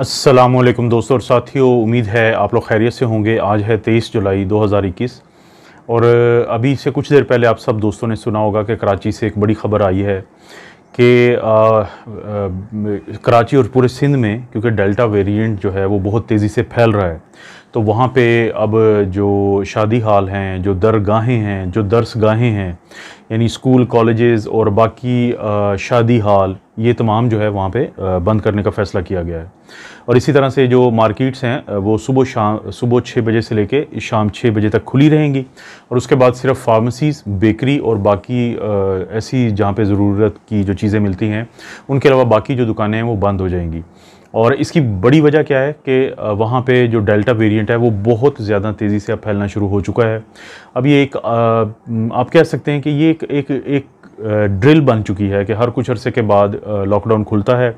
असलम दोस्तों और साथियों उम्मीद है आप लोग खैरियत से होंगे आज है तेईस जुलाई दो हज़ार इक्कीस और अभी से कुछ देर पहले आप सब दोस्तों ने सुना होगा कि कराची से एक बड़ी खबर आई है कि कराची और पूरे सिंध में क्योंकि डेल्टा वेरिएंट जो है वो बहुत तेज़ी से फैल रहा है तो वहाँ पे अब जो शादी हाल हैं जो दरगाहें हैं जो दर्स गाहें हैं यानी स्कूल कॉलेजेस और बाकी शादी हाल ये तमाम जो है वहाँ पे बंद करने का फ़ैसला किया गया है और इसी तरह से जो मार्केट्स हैं वो सुबह शाम सुबह छः बजे से लेके शाम छः बजे तक खुली रहेंगी और उसके बाद सिर्फ फार्मेसीज़ बेकरी और बाकी ऐसी जहाँ पे ज़रूरत की जो चीज़ें मिलती हैं उनके अलावा बाकी जो दुकानें हैं वो बंद हो जाएंगी और इसकी बड़ी वजह क्या है कि वहाँ पे जो डेल्टा वेरिएंट है वो बहुत ज़्यादा तेज़ी से अब फैलना शुरू हो चुका है अब ये एक आप कह सकते हैं कि ये एक एक, एक ड्रिल बन चुकी है कि हर कुछ अरसे के बाद लॉकडाउन खुलता है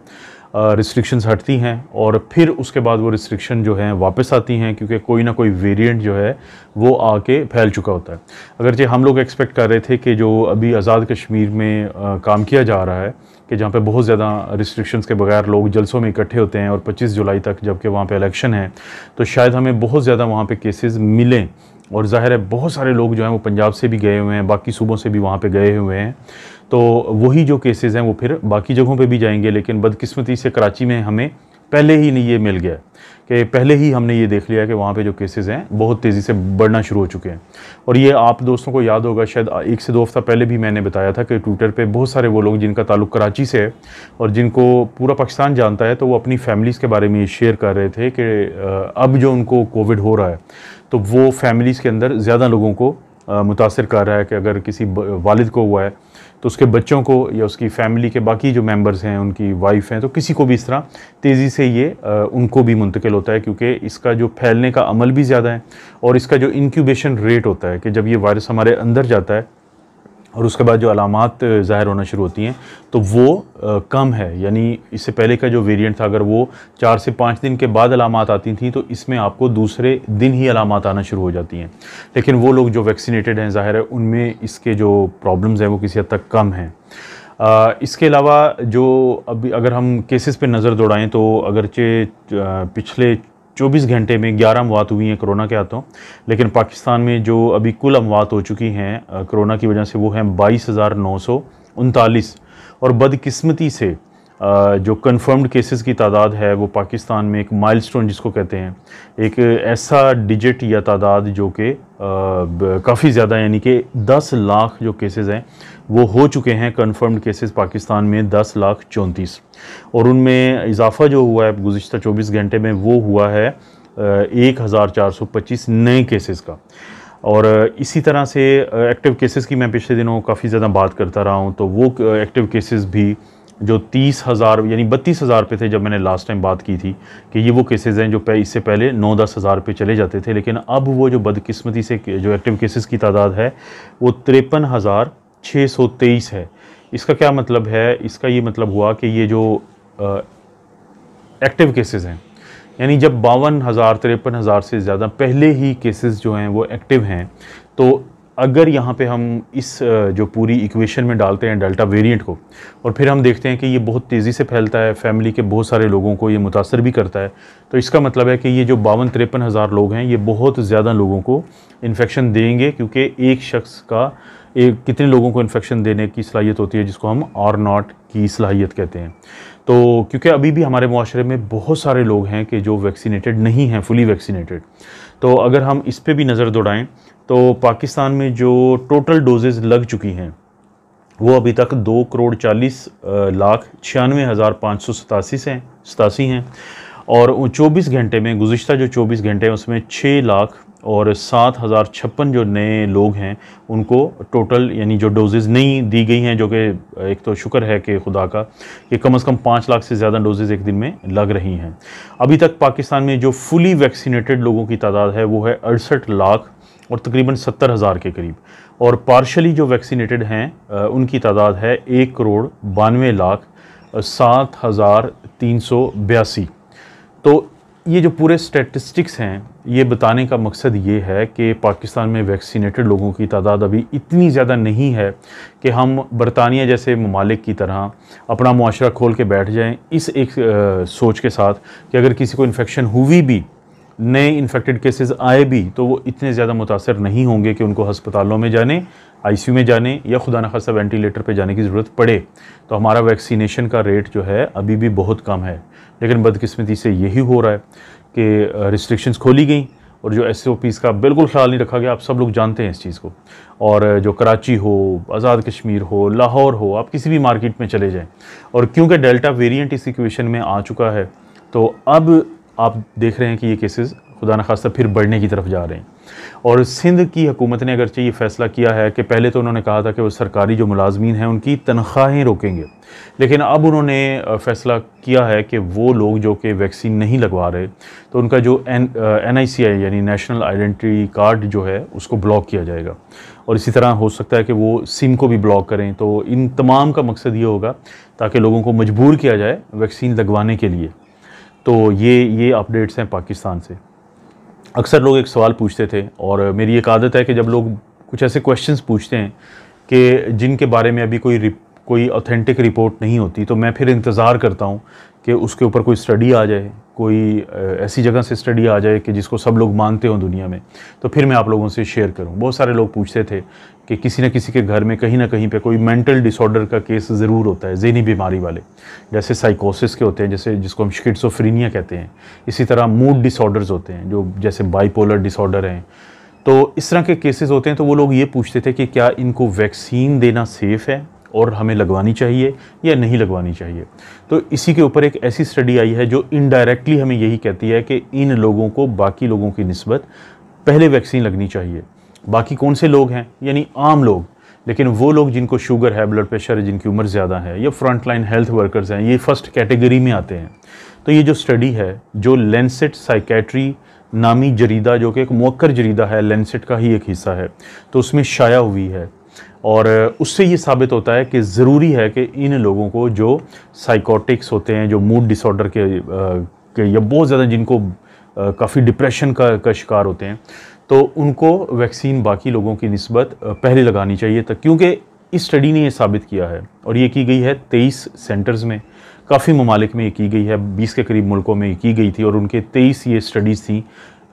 रिस्ट्रिक्शंस हटती हैं और फिर उसके बाद वो रिस्ट्रिक्शन जो हैं वापस आती हैं क्योंकि कोई ना कोई वेरिएंट जो है वो आके फैल चुका होता है अगरचे हम लोग एक्सपेक्ट कर रहे थे कि जो अभी आज़ाद कश्मीर में आ, काम किया जा रहा है कि जहाँ पे बहुत ज़्यादा रिस्ट्रिक्शंस के बगैर लोग जलसों में इकट्ठे होते हैं और 25 जुलाई तक जबकि वहाँ पे इलेक्शन है तो शायद हमें बहुत ज़्यादा वहाँ पे केसेस मिलें और ज़ाहिर है बहुत सारे लोग जो हैं वो पंजाब से भी गए हुए हैं बाकी सूबों से भी वहाँ पे गए हुए हैं तो वही जो केसेज़ हैं वो फिर बाकी जगहों पर भी जाएंगे लेकिन बदकस्मती से कराची में हमें पहले ही नहीं ये मिल गया कि पहले ही हमने ये देख लिया कि वहाँ पे जो केसेस हैं बहुत तेज़ी से बढ़ना शुरू हो चुके हैं और ये आप दोस्तों को याद होगा शायद एक से दो हफ्ता पहले भी मैंने बताया था कि ट्विटर पे बहुत सारे वो लोग जिनका ताल्लुक कराची से है और जिनको पूरा पाकिस्तान जानता है तो वो अपनी फैमिलीज़ के बारे में शेयर कर रहे थे कि अब जो उनको कोविड हो रहा है तो वो फैमिलीज़ के अंदर ज़्यादा लोगों को मुतासर कर रहा है कि अगर किसी वालिद को हुआ है तो उसके बच्चों को या उसकी फैमिली के बाकी जो मेंबर्स हैं उनकी वाइफ हैं तो किसी को भी इस तरह तेज़ी से ये उनको भी मुंतकिल होता है क्योंकि इसका जो फैलने का अमल भी ज़्यादा है और इसका जो इनक्यूबेशन रेट होता है कि जब ये वायरस हमारे अंदर जाता है और उसके बाद जो अलामत ज़ाहिर होना शुरू होती हैं तो वो आ, कम है यानी इससे पहले का जो वेरिएंट था अगर वो चार से पाँच दिन के बाद अलामत आती थी तो इसमें आपको दूसरे दिन ही अलामत आना शुरू हो जाती हैं लेकिन वो लोग जो वैक्सीनेटेड हैं ज़ाहिर है उनमें इसके जो प्रॉब्लम्स हैं वो किसी हद तक कम हैं इसके अलावा जो अभी अगर हम केसेस पे नज़र दौड़ाएँ तो अगरचे पिछले 24 घंटे में 11 अमवात हुई हैं कोरोना के हाथों लेकिन पाकिस्तान में जो अभी कुल अमवात हो चुकी हैं कोरोना की वजह से वो हैं बाईस हज़ार नौ सौ उनतालीस और बदकिस्मती से जो कन्फर्म्ड केसेस की तादाद है वो पाकिस्तान में एक माइलस्टोन जिसको कहते हैं एक ऐसा डिजिट या तादाद जो कि काफ़ी ज़्यादा यानी कि 10 लाख जो केसेस हैं वो हो चुके हैं कन्फर्म्ड केसेस पाकिस्तान में 10 लाख चौंतीस और उनमें इजाफा जो हुआ है गुज्त 24 घंटे में वो हुआ है एक हज़ार चार सौ पच्चीस नए केसेस का और इसी तरह से एक्टिव केसेस की मैं पिछले दिनों काफ़ी ज़्यादा बात करता रहा हूँ तो वो एक्टिव केसेस भी जो तीस हज़ार यानी बत्तीस हज़ार पे थे जब मैंने लास्ट टाइम बात की थी कि ये वो केसेस हैं जो पे इससे पहले नौ दस हज़ार पे चले जाते थे लेकिन अब वो जो बदकिस्मती से जो एक्टिव केसेस की तादाद है वो तिरपन हज़ार छः सौ तेईस है इसका क्या मतलब है इसका ये मतलब हुआ कि ये जो एक्टिव केसेस हैं यानी जब बावन हज़ार तिरपन हज़ार से ज़्यादा पहले ही केसेस जो हैं वो एक्टिव हैं तो अगर यहाँ पे हम इस जो पूरी इक्वेशन में डालते हैं डेल्टा वेरिएंट को और फिर हम देखते हैं कि ये बहुत तेज़ी से फैलता है फैमिली के बहुत सारे लोगों को ये मुतासर भी करता है तो इसका मतलब है कि ये जो बावन तिरपन हज़ार लोग हैं ये बहुत ज़्यादा लोगों को इन्फेक्शन देंगे क्योंकि एक शख्स का एक कितने लोगों को इन्फेक्शन देने की सलाहियत होती है जिसको हम आर नाट की सलाहियत कहते हैं तो क्योंकि अभी भी हमारे माशरे में बहुत सारे लोग हैं कि जो वैक्सीनेटेड नहीं हैं फुली वैक्सीनेटेड तो अगर हम इस पर भी नज़र दौड़ाएँ तो पाकिस्तान में जो टोटल डोजेज़ लग चुकी हैं वो अभी तक दो करोड़ चालीस लाख छियानवे हज़ार पाँच सौ सतासी से सतासी हैं और चौबीस घंटे में गुज्त जो चौबीस घंटे हैं उसमें छः लाख और सात हज़ार छप्पन जो नए लोग हैं उनको टोटल यानी जो डोजेज़ नहीं दी गई हैं जो कि एक तो शुक्र है कि खुदा का कि कम अज़ कम पाँच लाख से ज़्यादा डोजेज़ एक दिन में लग रही हैं अभी तक पाकिस्तान में जो फुली वैक्सीनेटेड लोगों की तादाद है वो है अड़सठ लाख और तकरीबन सत्तर हज़ार के करीब और पार्शली जो वैक्सीनेटेड हैं उनकी तादाद है एक करोड़ बानवे लाख सात हज़ार तीन सौ बयासी तो ये जो पूरे स्टैटिस्टिक्स हैं ये बताने का मकसद ये है कि पाकिस्तान में वैक्सीनेटेड लोगों की तादाद अभी इतनी ज़्यादा नहीं है कि हम बरतानिया जैसे ममालिक की तरह अपना मुआरा खोल के बैठ जाएं इस एक आ, सोच के साथ कि अगर किसी को इन्फेक्शन हुई भी नए इन्फेक्टेड केसेस आए भी तो वो इतने ज़्यादा मुतासर नहीं होंगे कि उनको हस्पतालों में जाने आईसीयू में जाने या खुदा न खासा वेंटिलेटर पे जाने की ज़रूरत पड़े तो हमारा वैक्सीनेशन का रेट जो है अभी भी बहुत कम है लेकिन बदकिस्मती से यही हो रहा है कि रिस्ट्रिक्शंस खोली गई और जो एस का बिल्कुल ख्याल नहीं रखा गया आप सब लोग जानते हैं इस चीज़ को और जो कराची हो आज़ाद कश्मीर हो लाहौर हो आप किसी भी मार्केट में चले जाएँ और क्योंकि डेल्टा वेरियंट इस इक्वेशन में आ चुका है तो अब आप देख रहे हैं कि ये केसेस खुदा न खास्ता फिर बढ़ने की तरफ जा रहे हैं और सिंध की हुकूमत ने अगरचे ये फ़ैसला किया है कि पहले तो उन्होंने कहा था कि वो सरकारी जो मुलाजमीन हैं उनकी तनख्वाहें रोकेंगे लेकिन अब उन्होंने फ़ैसला किया है कि वो लोग जो कि वैक्सीन नहीं लगवा रहे तो उनका जो एन एन आई सी आई यानी नेशनल आइडेंटिटी कार्ड जो है उसको ब्लॉक किया जाएगा और इसी तरह हो सकता है कि वो सिम को भी ब्लॉक करें तो इन तमाम का मकसद ये होगा ताकि लोगों को मजबूर किया जाए वैक्सीन लगवाने के लिए तो ये ये अपडेट्स हैं पाकिस्तान से अक्सर लोग एक सवाल पूछते थे और मेरी एक आदत है कि जब लोग कुछ ऐसे क्वेश्चंस पूछते हैं कि जिनके बारे में अभी कोई कोई ऑथेंटिक रिपोर्ट नहीं होती तो मैं फिर इंतज़ार करता हूँ कि उसके ऊपर कोई स्टडी आ जाए कोई ऐसी जगह से स्टडी आ जाए कि जिसको सब लोग मानते हों दुनिया में तो फिर मैं आप लोगों से शेयर करूं बहुत सारे लोग पूछते थे कि किसी न किसी के घर में कहीं ना कहीं पे कोई मेंटल डिसऑर्डर का केस ज़रूर होता है जहनी बीमारी वाले जैसे साइकोसिस के होते हैं जैसे जिसको हम स्किट्सोफ्रीनिया कहते हैं इसी तरह मूड डिसऑर्डर्स होते हैं जो जैसे बाईपोलर डिसऑर्डर हैं तो इस तरह के केसेस होते हैं तो वो लोग ये पूछते थे कि क्या इनको वैक्सीन देना सेफ़ है और हमें लगवानी चाहिए या नहीं लगवानी चाहिए तो इसी के ऊपर एक ऐसी स्टडी आई है जो इनडायरेक्टली हमें यही कहती है कि इन लोगों को बाकी लोगों की नस्बत पहले वैक्सीन लगनी चाहिए बाकी कौन से लोग हैं यानी आम लोग लेकिन वो लोग जिनको शुगर है ब्लड प्रेशर है जिनकी उम्र ज़्यादा है या फ्रंट लाइन हेल्थ वर्कर्स हैं ये फर्स्ट कैटेगरी में आते हैं तो ये जो स्टडी है जो लेंसेट साइकेट्री नामी जरीदा जो कि एक मौकर जरीदा है लेंसेट का ही एक हिस्सा है तो उसमें शाया हुई है और उससे ये साबित होता है कि ज़रूरी है कि इन लोगों को जो साइकोटिक्स होते हैं जो मूड डिसऑर्डर के, के या बहुत ज़्यादा जिनको काफ़ी डिप्रेशन का का शिकार होते हैं तो उनको वैक्सीन बाकी लोगों की नस्बत पहले लगानी चाहिए था क्योंकि इस स्टडी ने ये साबित किया है और ये की गई है तेईस सेंटर्स में काफ़ी ममालिक में ये की गई है बीस के करीब मुल्कों में ये की गई थी और उनके तेईस ये स्टडीज़ थी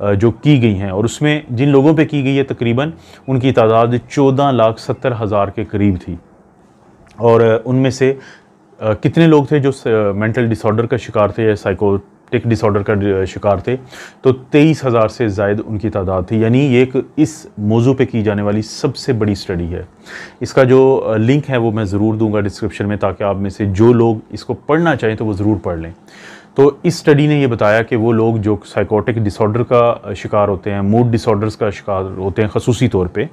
जो की गई हैं और उसमें जिन लोगों पे की गई है तकरीबन उनकी तादाद चौदह लाख सत्तर हज़ार के करीब थी और उनमें से कितने लोग थे जो मेंटल डिसऑर्डर का शिकार थे या साइकोटिक डिसऑर्डर का शिकार थे तो तेईस हज़ार से जायद उनकी तादाद थी यानी ये एक इस मौजू पे की जाने वाली सबसे बड़ी स्टडी है इसका जो लिंक है वो मैं ज़रूर दूंगा डिस्क्रिप्शन में ताकि आप में से जो लोग इसको पढ़ना चाहें तो वो ज़रूर पढ़ लें तो इस स्टडी ने ये बताया कि वो लोग जो साइकोटिक डिसऑर्डर का शिकार होते हैं मूड डिसऑर्डर्स का शिकार होते हैं खसूसी तौर पे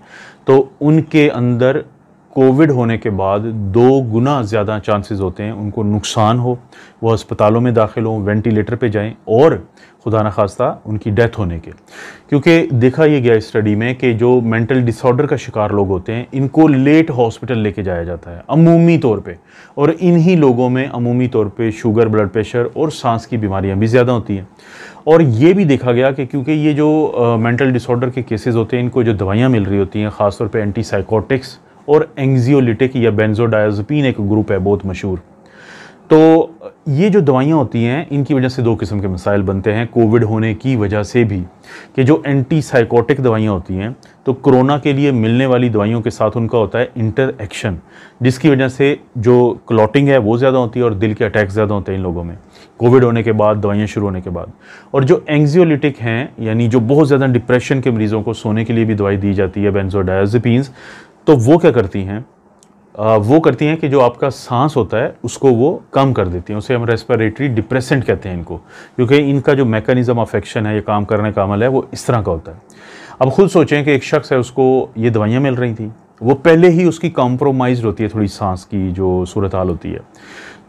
तो उनके अंदर कोविड होने के बाद दो गुना ज़्यादा चांसेस होते हैं उनको नुकसान हो वो अस्पतालों में दाखिल हों वेंटिलेटर पे जाएं और खुदा न खास्ता उनकी डेथ होने के क्योंकि देखा यह गया स्टडी में कि जो मेंटल डिसऑर्डर का शिकार लोग होते हैं इनको लेट हॉस्पिटल लेके जाया जाता है अमूमी तौर पे और इन्हीं लोगों में अमूमी तौर पे शुगर ब्लड प्रेशर और सांस की बीमारियां भी ज़्यादा होती हैं और ये भी देखा गया कि क्योंकि ये जो मेंटल डिसऑर्डर के केसेस होते हैं इनको जो दवाइयाँ मिल रही होती हैं ख़ासतौर पर एंटी साइकोटिक्स और एंगजियोलिटिक या बेंजोडायाजोपिन एक ग्रुप है बहुत मशहूर तो ये जो दवाइयाँ होती हैं इनकी वजह से दो किस्म के मसाइल बनते हैं कोविड होने की वजह से भी कि जो एंटी साइकोटिक दवाइयाँ होती हैं तो कोरोना के लिए मिलने वाली दवाइयों के साथ उनका होता है एक्शन जिसकी वजह से जो क्लॉटिंग है वो ज़्यादा होती है और दिल के अटैक ज़्यादा होते हैं इन लोगों में कोविड होने के बाद दवाइयाँ शुरू होने के बाद और जो एंगजियोलिटिक हैं यानी जो बहुत ज़्यादा डिप्रेशन के मरीज़ों को सोने के लिए भी दवाई दी जाती है बेंजोडायाजपीन्स तो वो क्या करती हैं वो करती हैं कि जो आपका सांस होता है उसको वो कम कर देती हैं उसे हम रेस्पिरेटरी डिप्रेसेंट कहते हैं इनको क्योंकि इनका जो मेकनिज़म ऑफ एक्शन है ये काम करने का अमल है वो इस तरह का होता है अब खुद सोचें कि एक शख्स है उसको ये दवाइयाँ मिल रही थी वो पहले ही उसकी कॉम्प्रोमाइज होती है थोड़ी सांस की जो सूरत हाल होती है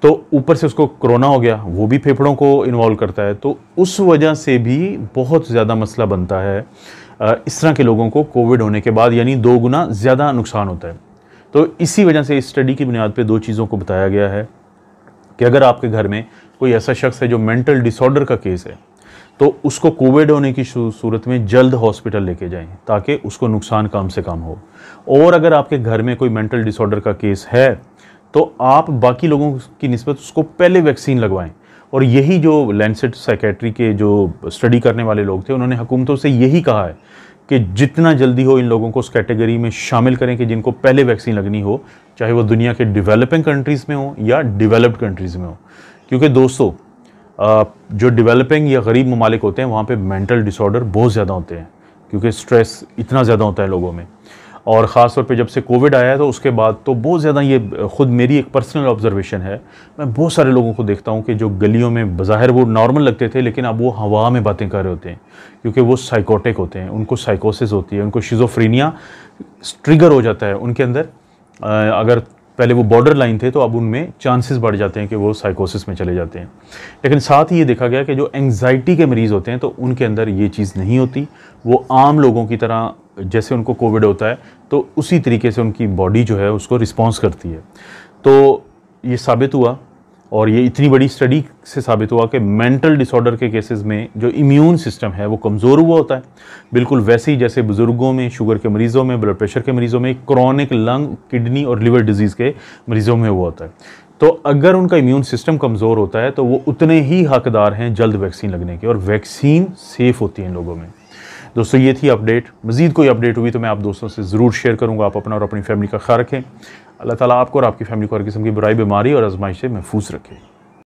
तो ऊपर से उसको कोरोना हो गया वो भी फेफड़ों को इन्वॉल्व करता है तो उस वजह से भी बहुत ज़्यादा मसला बनता है इस तरह के लोगों को कोविड होने के बाद यानी दो गुना ज़्यादा नुकसान होता है तो इसी वजह से इस स्टडी की बुनियाद पर दो चीज़ों को बताया गया है कि अगर आपके घर में कोई ऐसा शख्स है जो मेंटल डिसऑर्डर का केस है तो उसको कोविड होने की सूरत में जल्द हॉस्पिटल लेके जाएं ताकि उसको नुकसान कम से कम हो और अगर आपके घर में कोई मेंटल डिसऑर्डर का केस है तो आप बाकी लोगों की नस्बत उसको पहले वैक्सीन लगवाएं और यही जो लैंसेट सेक्रेटरी के जो स्टडी करने वाले लोग थे उन्होंने हुकूमतों से यही कहा है कि जितना जल्दी हो इन लोगों को उस कैटेगरी में शामिल करें कि जिनको पहले वैक्सीन लगनी हो चाहे वो दुनिया के डेवलपिंग कंट्रीज़ में हो या डेवलप्ड कंट्रीज़ में हो क्योंकि दोस्तों जो डेवलपिंग या गरीब ममालिक होते हैं वहाँ पर मेंटल डिसऑर्डर बहुत ज़्यादा होते हैं क्योंकि स्ट्रेस इतना ज़्यादा होता है लोगों में और ख़ास तौर पर जब से कोविड आया है तो उसके बाद तो बहुत ज़्यादा ये ख़ुद मेरी एक पर्सनल ऑब्जर्वेशन है मैं बहुत सारे लोगों को देखता हूँ कि जो गलियों में बाहर वो नॉर्मल लगते थे लेकिन अब वो हवा में बातें कर रहे होते हैं क्योंकि वो साइकोटिक होते हैं उनको साइकोसिस होती है उनको शिजोफ्रीनिया ट्रिगर हो जाता है उनके अंदर अगर पहले वो बॉर्डर लाइन थे तो अब उनमें चांसेस बढ़ जाते हैं कि वो साइकोसिस में चले जाते हैं लेकिन साथ ही ये देखा गया कि जो एंगजाइटी के मरीज़ होते हैं तो उनके अंदर ये चीज़ नहीं होती वो आम लोगों की तरह जैसे उनको कोविड होता है तो उसी तरीके से उनकी बॉडी जो है उसको रिस्पॉन्स करती है तो ये साबित हुआ और ये इतनी बड़ी स्टडी से साबित हुआ कि मेंटल डिसऑर्डर के केसेस में जो इम्यून सिस्टम है वो कमज़ोर हुआ होता है बिल्कुल वैसे ही जैसे बुज़ुर्गों में शुगर के मरीज़ों में ब्लड प्रेशर के मरीज़ों में क्रॉनिक लंग किडनी और लिवर डिजीज़ के मरीज़ों में हुआ होता है तो अगर उनका इम्यून सिस्टम कमज़ोर होता है तो वो उतने ही हकदार हैं जल्द वैक्सीन लगने के और वैक्सीन सेफ़ होती है इन लोगों में दोस्तों ये थी अपडेट मज़ीद कोई अपडेट हुई तो मैं आप दोस्तों से ज़रूर शेयर करूँगा आप अपना और अपनी फैमिली का ख्याल रखें अल्लाह ताला आपको और आपकी फैमिली को हर किस्म की बुराई बीमारी और आजमाइश से महफूज रखें